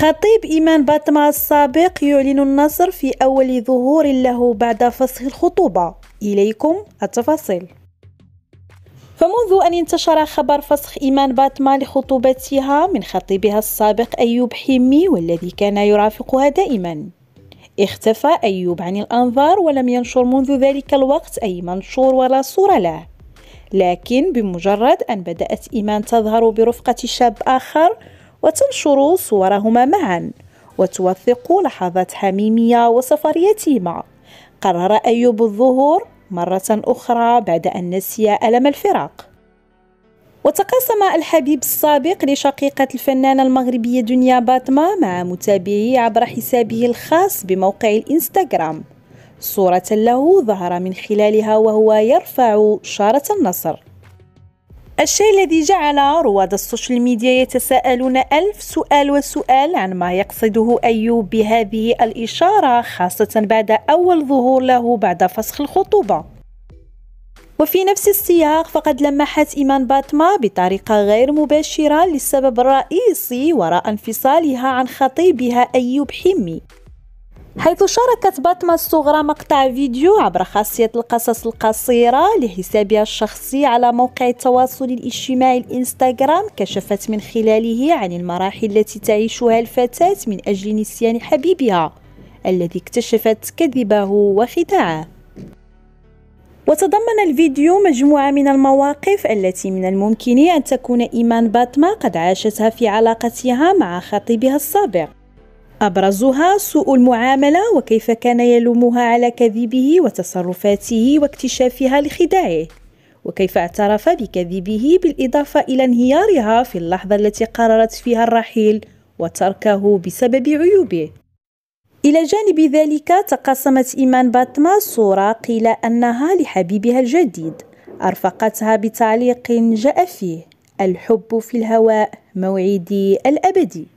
خطيب إيمان باطمة السابق يعلن النصر في أول ظهور له بعد فسخ الخطوبة إليكم التفاصيل فمنذ أن انتشر خبر فسخ إيمان باطمة لخطوبتها من خطيبها السابق أيوب حمي والذي كان يرافقها دائما اختفى أيوب عن الأنظار ولم ينشر منذ ذلك الوقت أي منشور ولا صورة له لكن بمجرد أن بدأت إيمان تظهر برفقة شاب آخر وتنشر صورهما معا وتوثق لحظات حميمية وسفريتهما قرر أيوب الظهور مرة أخرى بعد أن نسي ألم الفراق وتقاسم الحبيب السابق لشقيقة الفنانة المغربية دنيا باطمة مع متابعيه عبر حسابه الخاص بموقع الإنستغرام صورة له ظهر من خلالها وهو يرفع شارة النصر الشيء الذي جعل رواد السوشيال ميديا يتساءلون ألف سؤال وسؤال عن ما يقصده أيوب بهذه الإشارة خاصة بعد أول ظهور له بعد فسخ الخطوبة وفي نفس السياق فقد لمحت إيمان باتما بطريقة غير مباشرة للسبب الرئيسي وراء انفصالها عن خطيبها أيوب حمي حيث شاركت باتما الصغرى مقطع فيديو عبر خاصية القصص القصيرة لحسابها الشخصي على موقع التواصل الاجتماعي الإنستغرام كشفت من خلاله عن المراحل التي تعيشها الفتاة من أجل نسيان حبيبها الذي اكتشفت كذبه وخداعه وتضمن الفيديو مجموعة من المواقف التي من الممكن أن تكون إيمان باتما قد عاشتها في علاقتها مع خطيبها السابق أبرزها سوء المعاملة وكيف كان يلومها على كذبه وتصرفاته واكتشافها لخداعه وكيف اعترف بكذبه بالإضافة إلى انهيارها في اللحظة التي قررت فيها الرحيل وتركه بسبب عيوبه إلى جانب ذلك تقاسمت إيمان باتما صورة قيل أنها لحبيبها الجديد أرفقتها بتعليق جاء فيه الحب في الهواء موعدي الأبدي